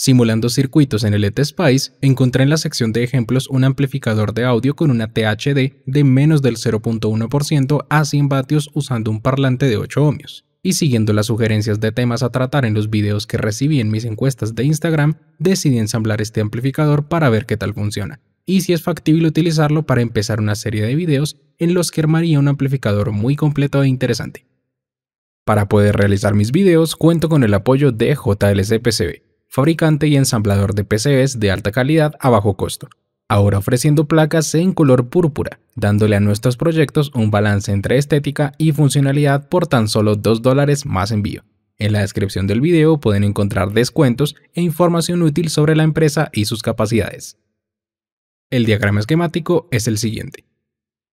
Simulando circuitos en el ETSPICE, encontré en la sección de ejemplos un amplificador de audio con una THD de menos del 0.1% a 100 vatios usando un parlante de 8 ohmios. Y siguiendo las sugerencias de temas a tratar en los videos que recibí en mis encuestas de Instagram, decidí ensamblar este amplificador para ver qué tal funciona, y si es factible utilizarlo para empezar una serie de videos en los que armaría un amplificador muy completo e interesante. Para poder realizar mis videos, cuento con el apoyo de JLCPCB fabricante y ensamblador de PCBs de alta calidad a bajo costo, ahora ofreciendo placas en color púrpura, dándole a nuestros proyectos un balance entre estética y funcionalidad por tan solo 2 dólares más envío. En la descripción del video pueden encontrar descuentos e información útil sobre la empresa y sus capacidades. El diagrama esquemático es el siguiente.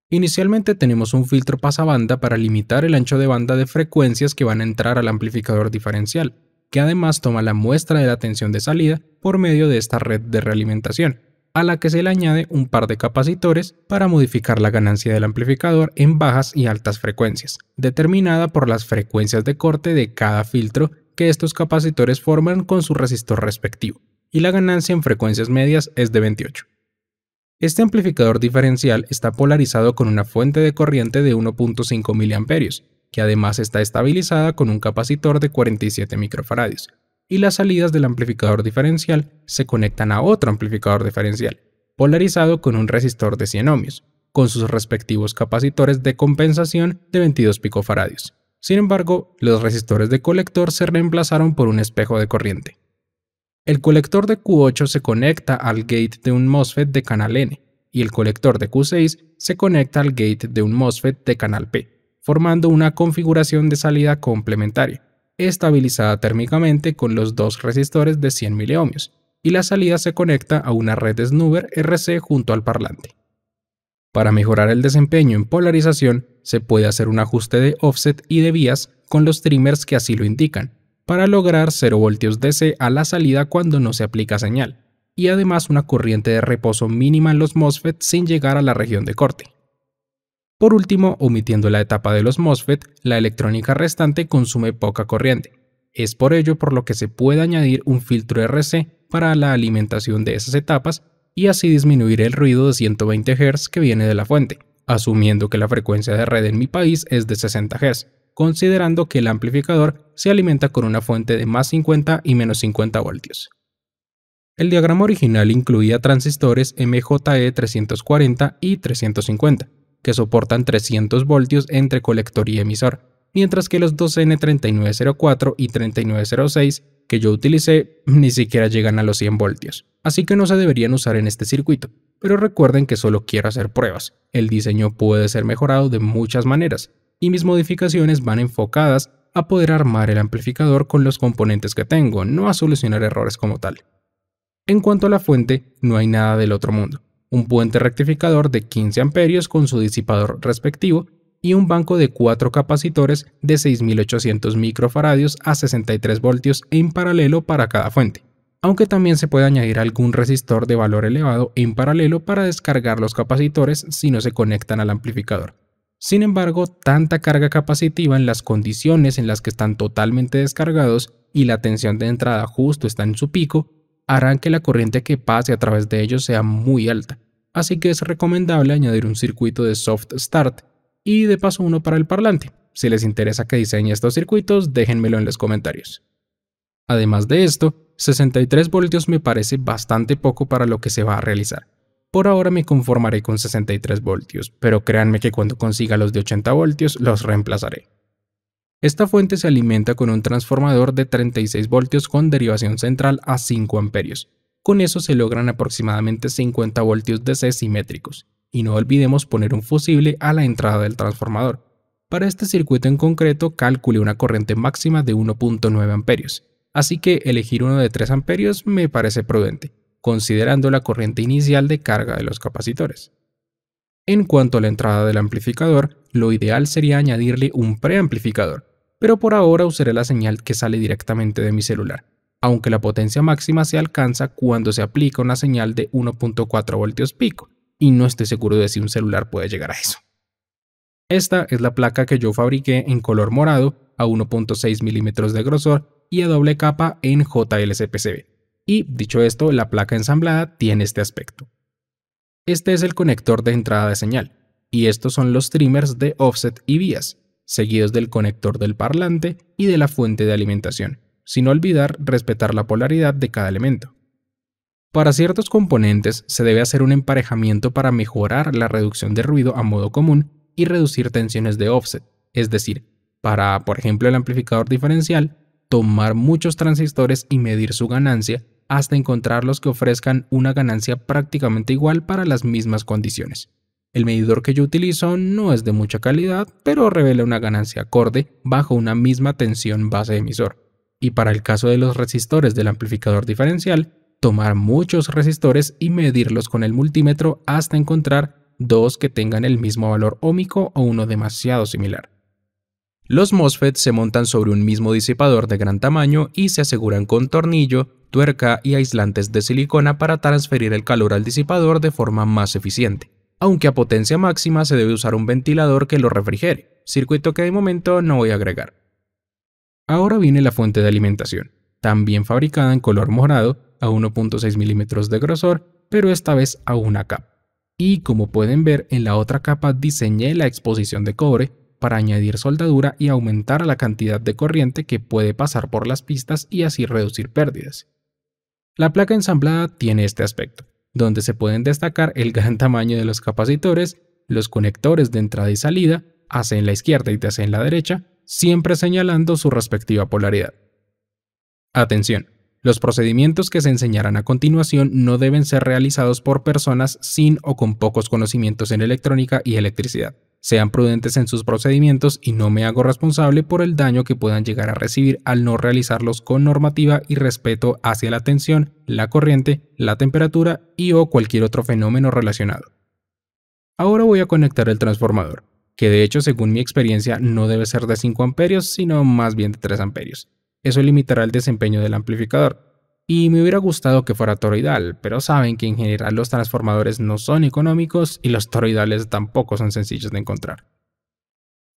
Inicialmente tenemos un filtro pasabanda para limitar el ancho de banda de frecuencias que van a entrar al amplificador diferencial, que además toma la muestra de la tensión de salida por medio de esta red de realimentación, a la que se le añade un par de capacitores para modificar la ganancia del amplificador en bajas y altas frecuencias, determinada por las frecuencias de corte de cada filtro que estos capacitores forman con su resistor respectivo, y la ganancia en frecuencias medias es de 28. Este amplificador diferencial está polarizado con una fuente de corriente de 1.5 mA que además está estabilizada con un capacitor de 47 microfaradios, y las salidas del amplificador diferencial se conectan a otro amplificador diferencial, polarizado con un resistor de 100 ohmios, con sus respectivos capacitores de compensación de 22 picofaradios. Sin embargo, los resistores de colector se reemplazaron por un espejo de corriente. El colector de Q8 se conecta al gate de un MOSFET de canal N y el colector de Q6 se conecta al gate de un MOSFET de canal P formando una configuración de salida complementaria, estabilizada térmicamente con los dos resistores de 100 ohmios y la salida se conecta a una red de snubber RC junto al parlante. Para mejorar el desempeño en polarización, se puede hacer un ajuste de offset y de vías con los trimmers que así lo indican, para lograr 0 voltios DC a la salida cuando no se aplica señal, y además una corriente de reposo mínima en los MOSFET sin llegar a la región de corte. Por último, omitiendo la etapa de los MOSFET, la electrónica restante consume poca corriente. Es por ello por lo que se puede añadir un filtro RC para la alimentación de esas etapas y así disminuir el ruido de 120 Hz que viene de la fuente, asumiendo que la frecuencia de red en mi país es de 60 Hz, considerando que el amplificador se alimenta con una fuente de más 50 y menos 50 voltios. El diagrama original incluía transistores MJE340 y 350, que soportan 300 voltios entre colector y emisor, mientras que los 2N3904 y 3906 que yo utilicé ni siquiera llegan a los 100 voltios, así que no se deberían usar en este circuito. Pero recuerden que solo quiero hacer pruebas, el diseño puede ser mejorado de muchas maneras, y mis modificaciones van enfocadas a poder armar el amplificador con los componentes que tengo, no a solucionar errores como tal. En cuanto a la fuente, no hay nada del otro mundo un puente rectificador de 15 amperios con su disipador respectivo y un banco de cuatro capacitores de 6.800 microfaradios a 63 voltios en paralelo para cada fuente, aunque también se puede añadir algún resistor de valor elevado en paralelo para descargar los capacitores si no se conectan al amplificador. Sin embargo, tanta carga capacitiva en las condiciones en las que están totalmente descargados y la tensión de entrada justo está en su pico, harán que la corriente que pase a través de ellos sea muy alta, así que es recomendable añadir un circuito de soft start y de paso uno para el parlante. Si les interesa que diseñe estos circuitos, déjenmelo en los comentarios. Además de esto, 63 voltios me parece bastante poco para lo que se va a realizar. Por ahora me conformaré con 63 voltios, pero créanme que cuando consiga los de 80 voltios los reemplazaré. Esta fuente se alimenta con un transformador de 36 voltios con derivación central a 5 amperios, con eso se logran aproximadamente 50 voltios DC simétricos, y no olvidemos poner un fusible a la entrada del transformador. Para este circuito en concreto calculé una corriente máxima de 1.9 amperios, así que elegir uno de 3 amperios me parece prudente, considerando la corriente inicial de carga de los capacitores. En cuanto a la entrada del amplificador, lo ideal sería añadirle un preamplificador, pero por ahora usaré la señal que sale directamente de mi celular aunque la potencia máxima se alcanza cuando se aplica una señal de 1.4 voltios pico, y no estoy seguro de si un celular puede llegar a eso. Esta es la placa que yo fabriqué en color morado a 1.6 milímetros de grosor y a doble capa en JLCPCB. Y dicho esto, la placa ensamblada tiene este aspecto. Este es el conector de entrada de señal, y estos son los trimmers de offset y vías, seguidos del conector del parlante y de la fuente de alimentación sin olvidar respetar la polaridad de cada elemento. Para ciertos componentes se debe hacer un emparejamiento para mejorar la reducción de ruido a modo común y reducir tensiones de offset, es decir, para, por ejemplo, el amplificador diferencial, tomar muchos transistores y medir su ganancia hasta encontrar los que ofrezcan una ganancia prácticamente igual para las mismas condiciones. El medidor que yo utilizo no es de mucha calidad, pero revela una ganancia acorde bajo una misma tensión base emisor y para el caso de los resistores del amplificador diferencial, tomar muchos resistores y medirlos con el multímetro hasta encontrar dos que tengan el mismo valor ómico o uno demasiado similar. Los MOSFET se montan sobre un mismo disipador de gran tamaño y se aseguran con tornillo, tuerca y aislantes de silicona para transferir el calor al disipador de forma más eficiente, aunque a potencia máxima se debe usar un ventilador que lo refrigere, circuito que de momento no voy a agregar. Ahora viene la fuente de alimentación, también fabricada en color morado a 1.6 milímetros de grosor, pero esta vez a una capa. Y como pueden ver, en la otra capa diseñé la exposición de cobre para añadir soldadura y aumentar la cantidad de corriente que puede pasar por las pistas y así reducir pérdidas. La placa ensamblada tiene este aspecto, donde se pueden destacar el gran tamaño de los capacitores, los conectores de entrada y salida, AC en la izquierda y te en la derecha, siempre señalando su respectiva polaridad. Atención, los procedimientos que se enseñarán a continuación no deben ser realizados por personas sin o con pocos conocimientos en electrónica y electricidad. Sean prudentes en sus procedimientos y no me hago responsable por el daño que puedan llegar a recibir al no realizarlos con normativa y respeto hacia la tensión, la corriente, la temperatura y o cualquier otro fenómeno relacionado. Ahora voy a conectar el transformador que de hecho según mi experiencia no debe ser de 5 amperios, sino más bien de 3 amperios. Eso limitará el desempeño del amplificador. Y me hubiera gustado que fuera toroidal, pero saben que en general los transformadores no son económicos y los toroidales tampoco son sencillos de encontrar.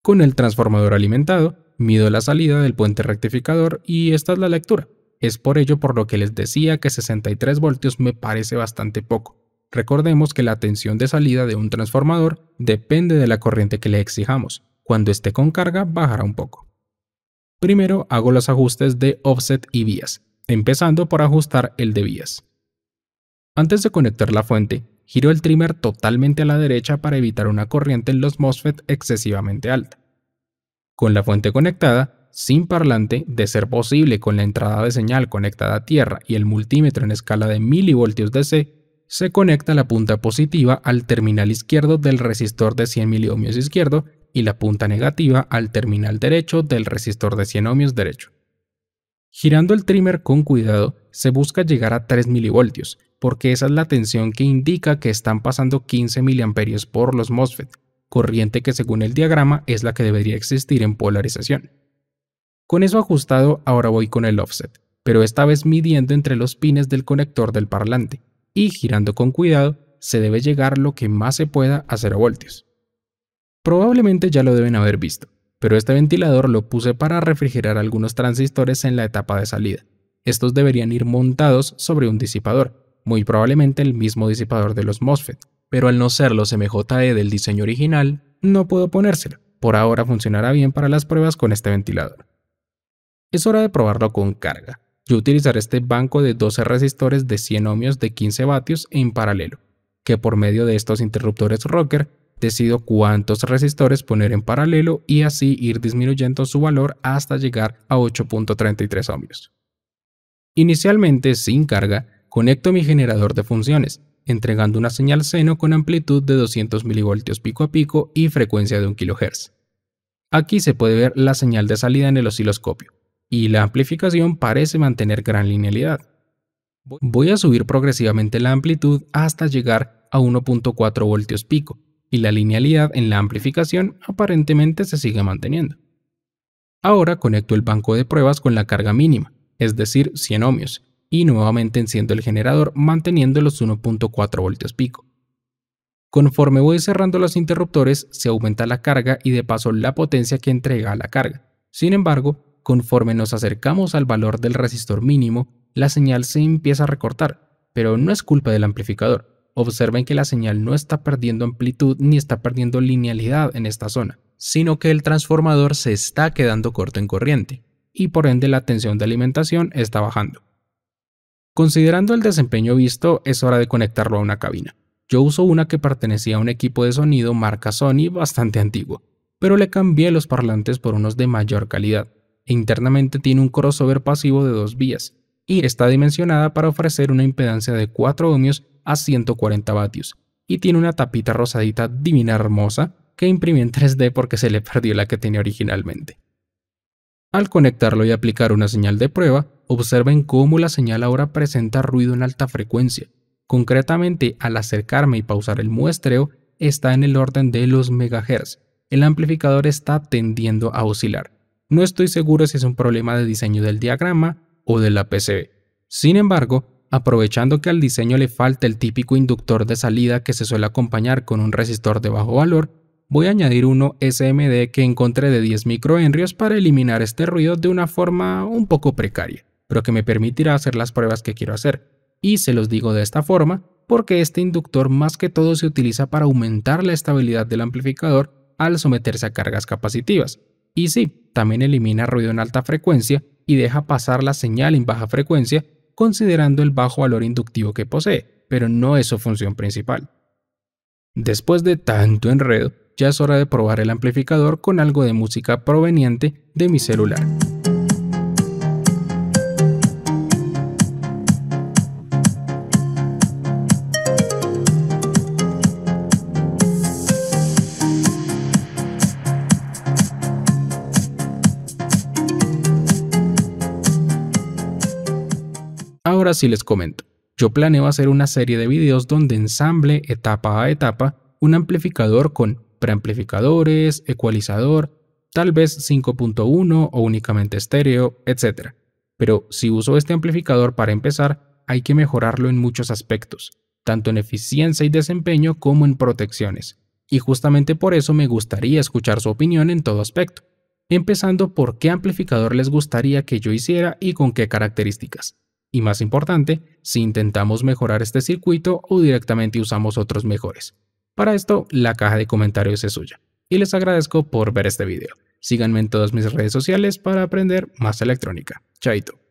Con el transformador alimentado, mido la salida del puente rectificador y esta es la lectura. Es por ello por lo que les decía que 63 voltios me parece bastante poco. Recordemos que la tensión de salida de un transformador depende de la corriente que le exijamos. Cuando esté con carga, bajará un poco. Primero hago los ajustes de offset y vías, empezando por ajustar el de vías. Antes de conectar la fuente, giro el trimmer totalmente a la derecha para evitar una corriente en los MOSFET excesivamente alta. Con la fuente conectada, sin parlante, de ser posible con la entrada de señal conectada a tierra y el multímetro en escala de milivoltios DC, se conecta la punta positiva al terminal izquierdo del resistor de 100 miliohmios izquierdo y la punta negativa al terminal derecho del resistor de 100 ohmios derecho. Girando el trimmer con cuidado, se busca llegar a 3 milivoltios, porque esa es la tensión que indica que están pasando 15 miliamperios por los MOSFET, corriente que según el diagrama es la que debería existir en polarización. Con eso ajustado, ahora voy con el offset, pero esta vez midiendo entre los pines del conector del parlante y girando con cuidado se debe llegar lo que más se pueda a 0 voltios. Probablemente ya lo deben haber visto, pero este ventilador lo puse para refrigerar algunos transistores en la etapa de salida. Estos deberían ir montados sobre un disipador, muy probablemente el mismo disipador de los MOSFET, pero al no ser los MJE del diseño original, no puedo ponérselo. Por ahora funcionará bien para las pruebas con este ventilador. Es hora de probarlo con carga. Yo utilizaré este banco de 12 resistores de 100 ohmios de 15 vatios en paralelo, que por medio de estos interruptores rocker decido cuántos resistores poner en paralelo y así ir disminuyendo su valor hasta llegar a 8.33 ohmios. Inicialmente, sin carga, conecto mi generador de funciones, entregando una señal seno con amplitud de 200 milivoltios pico a pico y frecuencia de 1 kHz. Aquí se puede ver la señal de salida en el osciloscopio y la amplificación parece mantener gran linealidad. Voy a subir progresivamente la amplitud hasta llegar a 1.4 voltios pico, y la linealidad en la amplificación aparentemente se sigue manteniendo. Ahora conecto el banco de pruebas con la carga mínima, es decir 100 ohmios, y nuevamente enciendo el generador manteniendo los 1.4 voltios pico. Conforme voy cerrando los interruptores, se aumenta la carga y de paso la potencia que entrega a la carga. Sin embargo, conforme nos acercamos al valor del resistor mínimo, la señal se empieza a recortar, pero no es culpa del amplificador. Observen que la señal no está perdiendo amplitud ni está perdiendo linealidad en esta zona, sino que el transformador se está quedando corto en corriente, y por ende la tensión de alimentación está bajando. Considerando el desempeño visto, es hora de conectarlo a una cabina. Yo uso una que pertenecía a un equipo de sonido marca Sony bastante antiguo, pero le cambié los parlantes por unos de mayor calidad. E internamente tiene un crossover pasivo de dos vías y está dimensionada para ofrecer una impedancia de 4 ohmios a 140 vatios. Y tiene una tapita rosadita divina hermosa que imprimí en 3D porque se le perdió la que tenía originalmente. Al conectarlo y aplicar una señal de prueba, observen cómo la señal ahora presenta ruido en alta frecuencia. Concretamente, al acercarme y pausar el muestreo, está en el orden de los megahertz. El amplificador está tendiendo a oscilar no estoy seguro si es un problema de diseño del diagrama o de la PCB. Sin embargo, aprovechando que al diseño le falta el típico inductor de salida que se suele acompañar con un resistor de bajo valor, voy a añadir uno SMD que encontré de 10 microhenrios para eliminar este ruido de una forma un poco precaria, pero que me permitirá hacer las pruebas que quiero hacer. Y se los digo de esta forma porque este inductor más que todo se utiliza para aumentar la estabilidad del amplificador al someterse a cargas capacitivas. Y sí, también elimina ruido en alta frecuencia y deja pasar la señal en baja frecuencia considerando el bajo valor inductivo que posee, pero no es su función principal. Después de tanto enredo, ya es hora de probar el amplificador con algo de música proveniente de mi celular. si les comento. Yo planeo hacer una serie de videos donde ensamble etapa a etapa un amplificador con preamplificadores, ecualizador, tal vez 5.1 o únicamente estéreo, etc. Pero si uso este amplificador para empezar, hay que mejorarlo en muchos aspectos, tanto en eficiencia y desempeño como en protecciones. Y justamente por eso me gustaría escuchar su opinión en todo aspecto, empezando por qué amplificador les gustaría que yo hiciera y con qué características. Y más importante, si intentamos mejorar este circuito o directamente usamos otros mejores. Para esto, la caja de comentarios es suya. Y les agradezco por ver este video. Síganme en todas mis redes sociales para aprender más electrónica. Chaito.